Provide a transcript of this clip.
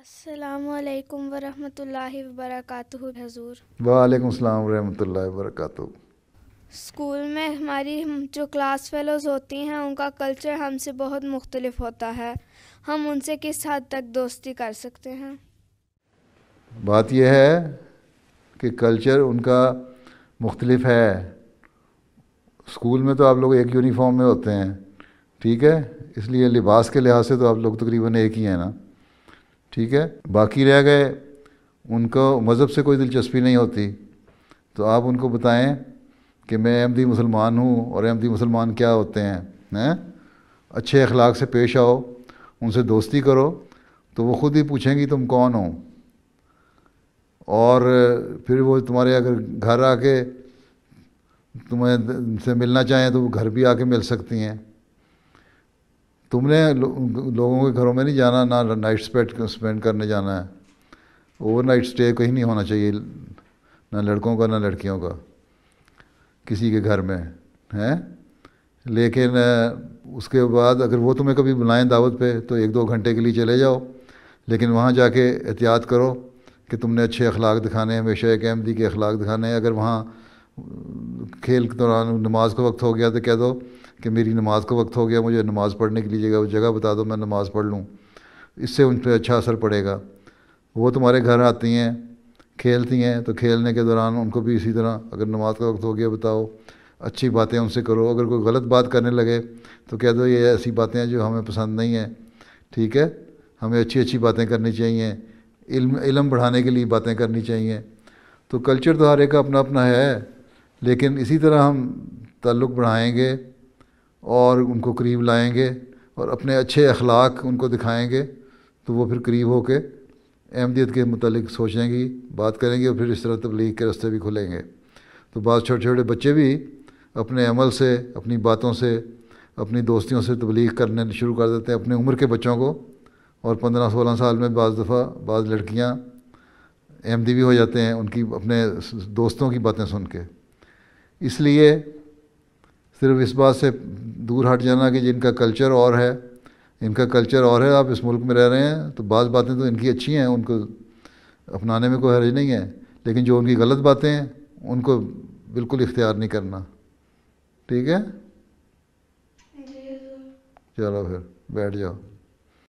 असलकम वरहमल वरक हजूर वालेकुम सलाम वरक स्कूल में हमारी जो क्लास फेलोज़ होती हैं उनका कल्चर हमसे बहुत मुख्तलिफ होता है हम उनसे किस हद तक दोस्ती कर सकते हैं बात यह है कि कल्चर उनका मुख्तलिफ है स्कूल में तो आप लोग एक यूनिफॉर्म में होते हैं ठीक है इसलिए लिबास के लिहाज से तो आप लोग तकरीबन एक ही हैं ना ठीक है बाकी रह गए उनको मज़हब से कोई दिलचस्पी नहीं होती तो आप उनको बताएं कि मैं अहमदी मुसलमान हूँ और अहमदी मुसलमान क्या होते हैं हैं अच्छे अखलाक से पेश आओ उनसे दोस्ती करो तो वो ख़ुद ही पूछेंगी तुम कौन हो और फिर वो तुम्हारे अगर घर आके तुम्हें से मिलना चाहें तो वो घर भी आके मिल सकती हैं तुमने लो, लोगों के घरों में नहीं जाना ना नाइट स्पेट स्पेंड करने जाना है ओवर नाइट स्टे कहीं नहीं होना चाहिए ना लड़कों का ना लड़कियों का किसी के घर में हैं लेकिन उसके बाद अगर वो तुम्हें कभी बुलाएं दावत पे तो एक दो घंटे के लिए चले जाओ लेकिन वहाँ जाके एहतियात करो कि तुमने अच्छे अखलाक दिखाने हैं हमेशा एक अहमदी के अखलाक दिखाने हैं अगर वहाँ खेल के दौरान नमाज का वक्त हो गया तो कह दो कि मेरी नमाज का वक्त हो गया मुझे नमाज़ पढ़ने के लिए जगह जगह बता दो मैं नमाज़ पढ़ लूँ इससे उन पर अच्छा असर पड़ेगा वो तुम्हारे घर आती हैं खेलती हैं तो खेलने के दौरान उनको भी इसी तरह अगर नमाज का वक्त हो गया बताओ अच्छी बातें उनसे करो अगर कोई गलत बात करने लगे तो कह दो ये ऐसी बातें हैं जो हमें पसंद नहीं हैं ठीक है हमें अच्छी अच्छी बातें करनी चाहिए इल्म इलम बढ़ाने के लिए बातें करनी चाहिए तो कल्चर तो हर एक का अपना अपना है लेकिन इसी तरह हम ताल्लुक़ बढ़ाएंगे और उनको करीब लाएंगे और अपने अच्छे अखलाक उनको दिखाएंगे तो वो फिर करीब होके अहमदियत के मतलब सोचेंगी बात करेंगे और फिर इस तरह तबलीग के रास्ते भी खुलेंगे तो बाद छोटे छोटे बच्चे भी अपने अमल से अपनी बातों से अपनी दोस्तियों से तबलीग करने शुरू कर देते हैं अपने उम्र के बच्चों को और पंद्रह सोलह साल में बज़ दफ़ा बाज़ लड़कियाँ अहमदी भी हो जाते हैं उनकी अपने दोस्तों की बातें सुन के इसलिए सिर्फ इस बात से दूर हट जाना कि जिनका कल्चर और है इनका कल्चर और है आप इस मुल्क में रह रहे हैं तो बाज़ बातें तो इनकी अच्छी हैं उनको अपनाने में कोई हर्ज नहीं है लेकिन जो उनकी गलत बातें हैं उनको बिल्कुल इख्तियार नहीं करना ठीक है चलो फिर बैठ जाओ